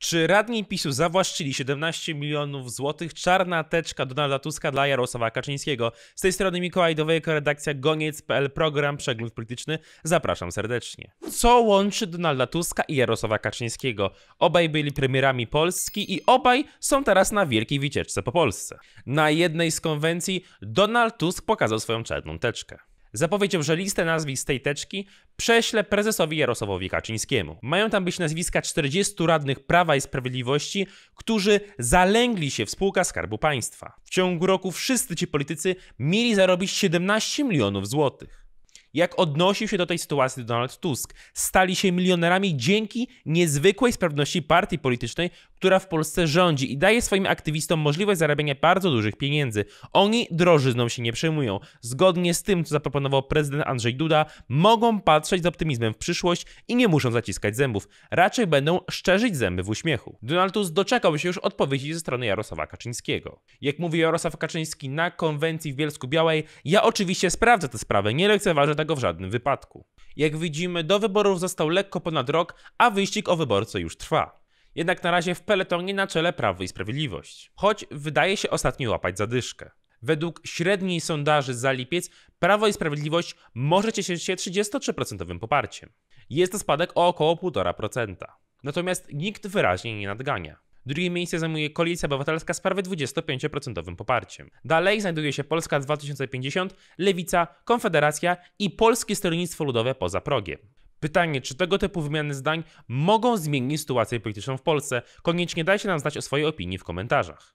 Czy radni PiSu zawłaszczyli 17 milionów złotych? Czarna teczka Donalda Tuska dla Jarosława Kaczyńskiego. Z tej strony Mikołaj Dowejko, redakcja goniec.pl, program Przegląd Polityczny. Zapraszam serdecznie. Co łączy Donalda Tuska i Jarosława Kaczyńskiego? Obaj byli premierami Polski i obaj są teraz na wielkiej wycieczce po Polsce. Na jednej z konwencji Donald Tusk pokazał swoją czarną teczkę. Zapowiedział, że listę nazwisk tej teczki prześle prezesowi Jarosławowi Kaczyńskiemu. Mają tam być nazwiska 40 radnych Prawa i Sprawiedliwości, którzy zalęgli się w spółkach Skarbu Państwa. W ciągu roku wszyscy ci politycy mieli zarobić 17 milionów złotych. Jak odnosił się do tej sytuacji Donald Tusk? Stali się milionerami dzięki niezwykłej sprawności partii politycznej, która w Polsce rządzi i daje swoim aktywistom możliwość zarabiania bardzo dużych pieniędzy. Oni drożyzną się nie przejmują. Zgodnie z tym, co zaproponował prezydent Andrzej Duda, mogą patrzeć z optymizmem w przyszłość i nie muszą zaciskać zębów. Raczej będą szczerzyć zęby w uśmiechu. Donald Tusk doczekał się już odpowiedzi ze strony Jarosława Kaczyńskiego. Jak mówi Jarosław Kaczyński na konwencji w Bielsku Białej, ja oczywiście sprawdzę tę sprawę, nie lekceważę tego w żadnym wypadku. Jak widzimy, do wyborów został lekko ponad rok, a wyścig o wyborce już trwa. Jednak na razie w peletonie na czele Prawo i Sprawiedliwość. Choć wydaje się ostatnio łapać zadyszkę. Według średniej sondaży za lipiec Prawo i Sprawiedliwość może cieszyć się 33% poparciem. Jest to spadek o około 1,5%. Natomiast nikt wyraźnie nie nadgania. Drugie miejsce zajmuje Koalicja Obywatelska z prawie 25% poparciem. Dalej znajduje się Polska 2050, Lewica, Konfederacja i Polskie Stronnictwo Ludowe poza progiem. Pytanie, czy tego typu wymiany zdań mogą zmienić sytuację polityczną w Polsce? Koniecznie dajcie nam znać o swojej opinii w komentarzach.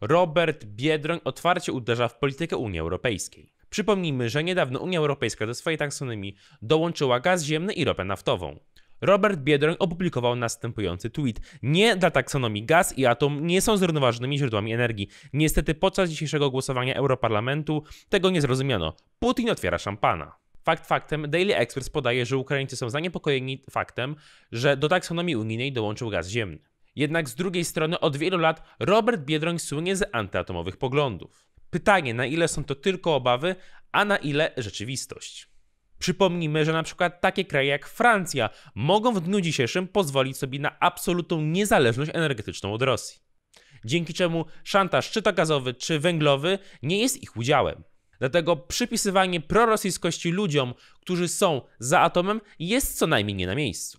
Robert Biedroń otwarcie uderza w politykę Unii Europejskiej. Przypomnijmy, że niedawno Unia Europejska do swojej taksonomii dołączyła gaz ziemny i ropę naftową. Robert Biedroń opublikował następujący tweet. Nie dla taksonomii gaz i atom nie są zrównoważonymi źródłami energii. Niestety podczas dzisiejszego głosowania Europarlamentu tego nie zrozumiano. Putin otwiera szampana. Fakt faktem, Daily Express podaje, że Ukraińcy są zaniepokojeni faktem, że do taksonomii unijnej dołączył gaz ziemny. Jednak z drugiej strony od wielu lat Robert Biedroń słynie z antyatomowych poglądów. Pytanie, na ile są to tylko obawy, a na ile rzeczywistość. Przypomnijmy, że na przykład takie kraje jak Francja mogą w dniu dzisiejszym pozwolić sobie na absolutną niezależność energetyczną od Rosji. Dzięki czemu szantaż czy to gazowy, czy węglowy nie jest ich udziałem. Dlatego przypisywanie prorosyjskości ludziom, którzy są za atomem, jest co najmniej nie na miejscu.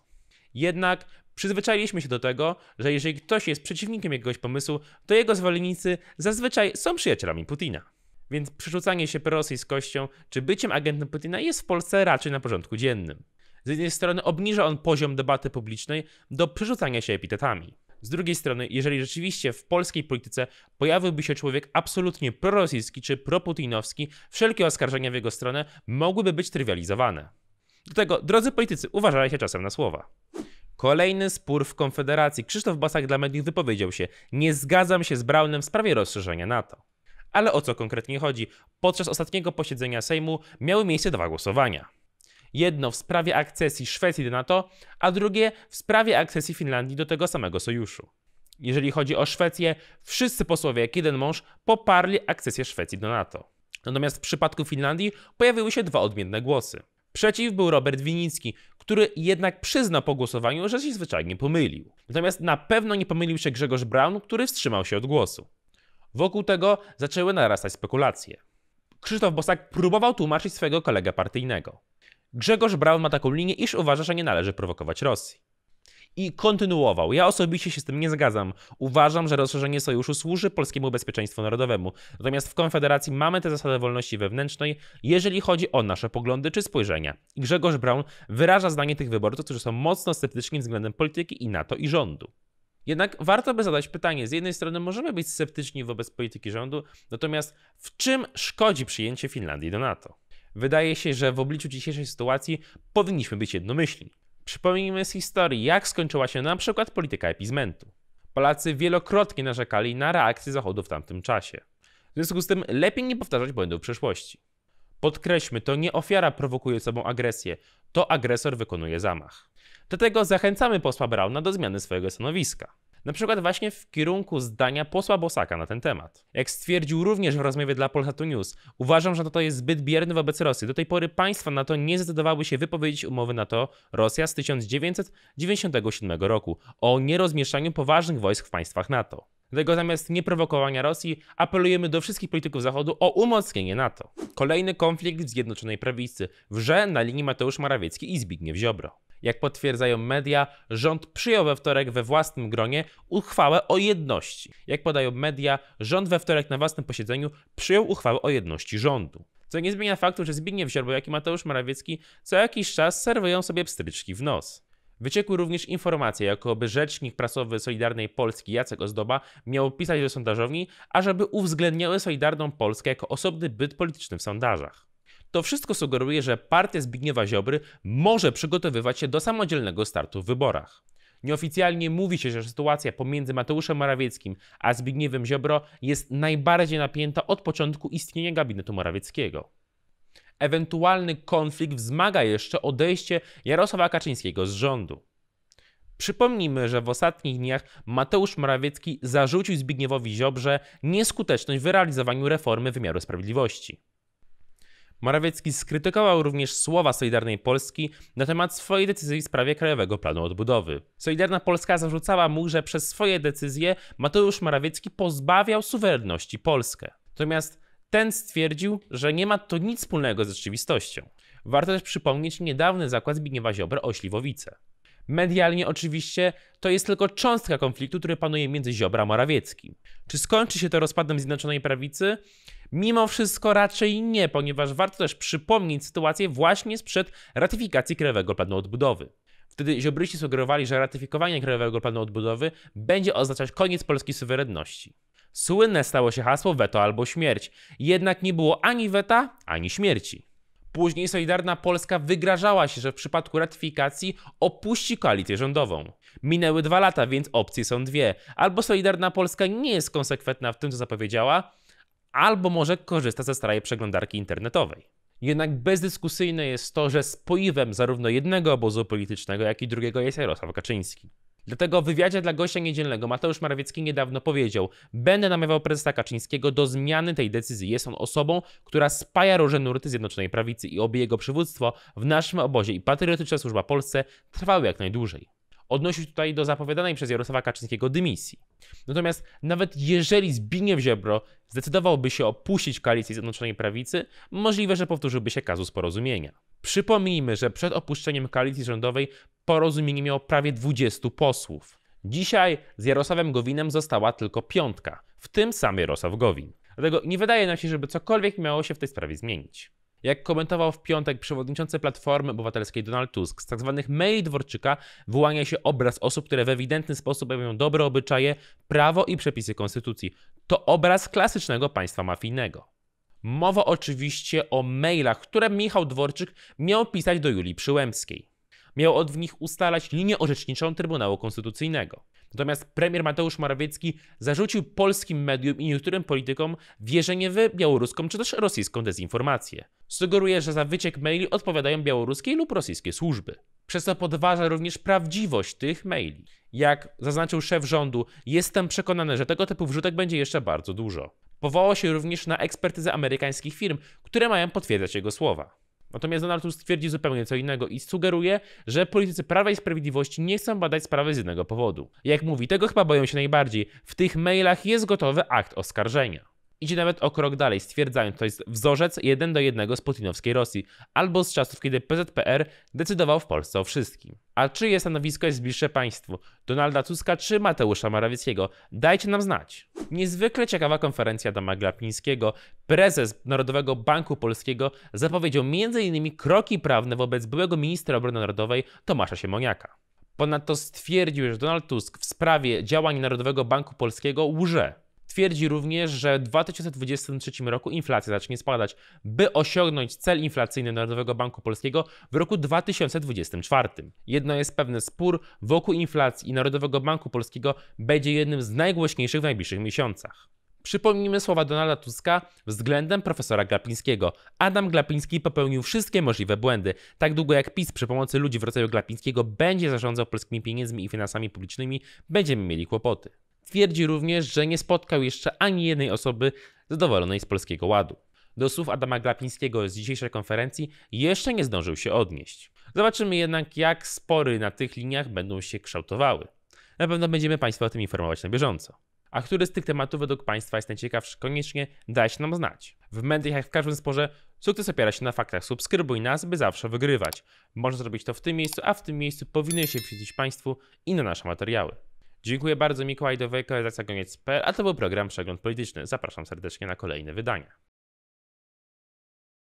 Jednak przyzwyczailiśmy się do tego, że jeżeli ktoś jest przeciwnikiem jakiegoś pomysłu, to jego zwolennicy zazwyczaj są przyjacielami Putina. Więc przerzucanie się prorosyjskością czy byciem agentem Putina jest w Polsce raczej na porządku dziennym. Z jednej strony obniża on poziom debaty publicznej do przerzucania się epitetami. Z drugiej strony, jeżeli rzeczywiście w polskiej polityce pojawiłby się człowiek absolutnie prorosyjski czy proputinowski, wszelkie oskarżenia w jego stronę mogłyby być trywializowane. Dlatego, drodzy politycy, uważajcie czasem na słowa. Kolejny spór w Konfederacji. Krzysztof Basak dla mediów wypowiedział się: Nie zgadzam się z Braunem w sprawie rozszerzenia NATO. Ale o co konkretnie chodzi? Podczas ostatniego posiedzenia Sejmu miały miejsce dwa głosowania. Jedno w sprawie akcesji Szwecji do NATO, a drugie w sprawie akcesji Finlandii do tego samego sojuszu. Jeżeli chodzi o Szwecję, wszyscy posłowie jak jeden mąż poparli akcesję Szwecji do NATO. Natomiast w przypadku Finlandii pojawiły się dwa odmienne głosy. Przeciw był Robert Winicki, który jednak przyznał po głosowaniu, że się zwyczajnie pomylił. Natomiast na pewno nie pomylił się Grzegorz Brown, który wstrzymał się od głosu. Wokół tego zaczęły narastać spekulacje. Krzysztof Bosak próbował tłumaczyć swojego kolegę partyjnego. Grzegorz Braun ma taką linię, iż uważa, że nie należy prowokować Rosji. I kontynuował. Ja osobiście się z tym nie zgadzam. Uważam, że rozszerzenie sojuszu służy polskiemu bezpieczeństwu narodowemu. Natomiast w Konfederacji mamy tę zasadę wolności wewnętrznej, jeżeli chodzi o nasze poglądy czy spojrzenia. I Grzegorz Braun wyraża zdanie tych wyborców, którzy są mocno sceptyczni względem polityki i NATO i rządu. Jednak warto by zadać pytanie: z jednej strony możemy być sceptyczni wobec polityki rządu, natomiast w czym szkodzi przyjęcie Finlandii do NATO? Wydaje się, że w obliczu dzisiejszej sytuacji powinniśmy być jednomyślni. Przypomnijmy z historii, jak skończyła się na przykład polityka epizmentu. Polacy wielokrotnie narzekali na reakcję Zachodu w tamtym czasie. W związku z tym lepiej nie powtarzać błędów przeszłości. Podkreślmy, to nie ofiara prowokuje sobą agresję, to agresor wykonuje zamach. Dlatego zachęcamy posła Brauna do zmiany swojego stanowiska. Na przykład właśnie w kierunku zdania posła Bosaka na ten temat. Jak stwierdził również w rozmowie dla Polsatu News, uważam, że to jest zbyt bierny wobec Rosji. Do tej pory państwa NATO nie zdecydowały się wypowiedzieć umowy NATO-Rosja z 1997 roku o nierozmieszczaniu poważnych wojsk w państwach NATO. Dlatego zamiast nieprowokowania Rosji apelujemy do wszystkich polityków Zachodu o umocnienie NATO. Kolejny konflikt w Zjednoczonej Prawicy wrze na linii Mateusz Morawiecki i Zbigniew Ziobro. Jak potwierdzają media, rząd przyjął we wtorek we własnym gronie uchwałę o jedności. Jak podają media, rząd we wtorek na własnym posiedzeniu przyjął uchwałę o jedności rządu. Co nie zmienia faktu, że Zbigniew Ziobro, jak i Mateusz Morawiecki co jakiś czas serwują sobie pstryczki w nos. Wyciekły również informacje, jakoby rzecznik prasowy Solidarnej Polski Jacek Ozdoba miał pisać do sondażowni, ażeby uwzględniały Solidarną Polskę jako osobny byt polityczny w sondażach. To wszystko sugeruje, że partia Zbigniewa Ziobry może przygotowywać się do samodzielnego startu w wyborach. Nieoficjalnie mówi się, że sytuacja pomiędzy Mateuszem Morawieckim a Zbigniewem Ziobro jest najbardziej napięta od początku istnienia gabinetu Morawieckiego. Ewentualny konflikt wzmaga jeszcze odejście Jarosława Kaczyńskiego z rządu. Przypomnijmy, że w ostatnich dniach Mateusz Morawiecki zarzucił Zbigniewowi Ziobrze nieskuteczność w realizowaniu reformy wymiaru sprawiedliwości. Morawiecki skrytykował również słowa Solidarnej Polski na temat swojej decyzji w sprawie Krajowego Planu Odbudowy. Solidarna Polska zarzucała mu, że przez swoje decyzje Mateusz Morawiecki pozbawiał suwerenności Polskę. Natomiast ten stwierdził, że nie ma to nic wspólnego z rzeczywistością. Warto też przypomnieć niedawny zakład Zbigniewa Ziobry o Śliwowice. Medialnie oczywiście to jest tylko cząstka konfliktu, który panuje między Ziobra a Morawieckim. Czy skończy się to rozpadem Zjednoczonej Prawicy? Mimo wszystko raczej nie, ponieważ warto też przypomnieć sytuację właśnie sprzed ratyfikacji Krajowego Planu Odbudowy. Wtedy ziobryści sugerowali, że ratyfikowanie Krajowego Planu Odbudowy będzie oznaczać koniec polskiej suwerenności. Słynne stało się hasło weto albo śmierć, jednak nie było ani weta, ani śmierci. Później Solidarna Polska wygrażała się, że w przypadku ratyfikacji opuści koalicję rządową. Minęły dwa lata, więc opcje są dwie. Albo Solidarna Polska nie jest konsekwentna w tym, co zapowiedziała, albo może korzysta ze starej przeglądarki internetowej. Jednak bezdyskusyjne jest to, że spoiwem zarówno jednego obozu politycznego, jak i drugiego jest Jarosław Kaczyński. Dlatego w wywiadzie dla gościa niedzielnego Mateusz Morawiecki niedawno powiedział: Będę namawiał prezesa Kaczyńskiego do zmiany tej decyzji. Jest on osobą, która spaja różne nurty Zjednoczonej Prawicy i obie jego przywództwo w naszym obozie i patriotyczna służba Polsce trwały jak najdłużej odnosił tutaj do zapowiadanej przez Jarosława Kaczyńskiego dymisji. Natomiast nawet jeżeli Zbigniew Ziobro zdecydowałby się opuścić koalicję Zjednoczonej Prawicy, możliwe, że powtórzyłby się kazus porozumienia. Przypomnijmy, że przed opuszczeniem koalicji rządowej porozumienie miało prawie 20 posłów. Dzisiaj z Jarosławem Gowinem została tylko piątka, w tym sam Jarosław Gowin. Dlatego nie wydaje nam się, żeby cokolwiek miało się w tej sprawie zmienić. Jak komentował w piątek przewodniczący Platformy Obywatelskiej Donald Tusk, z tzw. Tak maili Dworczyka wyłania się obraz osób, które w ewidentny sposób mają dobre obyczaje, prawo i przepisy konstytucji. To obraz klasycznego państwa mafijnego. Mowa oczywiście o mailach, które Michał Dworczyk miał pisać do Julii Przyłębskiej miał od nich ustalać linię orzeczniczą Trybunału Konstytucyjnego. Natomiast premier Mateusz Morawiecki zarzucił polskim mediom i niektórym politykom wierzenie w białoruską czy też rosyjską dezinformację. Sugeruje, że za wyciek maili odpowiadają białoruskie lub rosyjskie służby. Przez to podważa również prawdziwość tych maili. Jak zaznaczył szef rządu, jestem przekonany, że tego typu wrzutek będzie jeszcze bardzo dużo. Powołał się również na ekspertyzę amerykańskich firm, które mają potwierdzać jego słowa. Natomiast Donald Tusk twierdzi zupełnie co innego i sugeruje, że politycy Prawa i Sprawiedliwości nie chcą badać sprawy z jednego powodu. Jak mówi, tego chyba boją się najbardziej. W tych mailach jest gotowy akt oskarżenia. Idzie nawet o krok dalej, stwierdzając, to jest wzorzec 1 do 1 z putinowskiej Rosji, albo z czasów, kiedy PZPR decydował w Polsce o wszystkim. A czyje stanowisko jest bliższe państwu? Donalda Tuska czy Mateusza Morawieckiego? Dajcie nam znać. Niezwykle ciekawa konferencja Dama Glapińskiego, prezes Narodowego Banku Polskiego, zapowiedział m.in. kroki prawne wobec byłego ministra obrony narodowej Tomasza Siemoniaka. Ponadto stwierdził, że Donald Tusk w sprawie działań Narodowego Banku Polskiego łże Twierdzi również, że w 2023 roku inflacja zacznie spadać, by osiągnąć cel inflacyjny Narodowego Banku Polskiego w roku 2024. Jedno jest pewne, spór wokół inflacji i Narodowego Banku Polskiego będzie jednym z najgłośniejszych w najbliższych miesiącach. Przypomnijmy słowa Donalda Tuska względem profesora Glapińskiego. Adam Glapiński popełnił wszystkie możliwe błędy. Tak długo jak PiS przy pomocy ludzi w rodzaju Glapińskiego będzie zarządzał polskimi pieniędzmi i finansami publicznymi, będziemy mieli kłopoty. Twierdzi również, że nie spotkał jeszcze ani jednej osoby zadowolonej z Polskiego Ładu. Do słów Adama Glapińskiego z dzisiejszej konferencji jeszcze nie zdążył się odnieść. Zobaczymy jednak, jak spory na tych liniach będą się kształtowały. Na pewno będziemy Państwa o tym informować na bieżąco. A który z tych tematów według Państwa jest najciekawszy, koniecznie dajcie nam znać. W mediach, jak w każdym sporze, sukces opiera się na faktach. Subskrybuj nas, by zawsze wygrywać. Można zrobić to w tym miejscu, a w tym miejscu powinny się przyjrzeć Państwu na nasze materiały. Dziękuję bardzo Mikołaj Dowejko za koniec.pl, a to był program Przegląd Polityczny. Zapraszam serdecznie na kolejne wydania.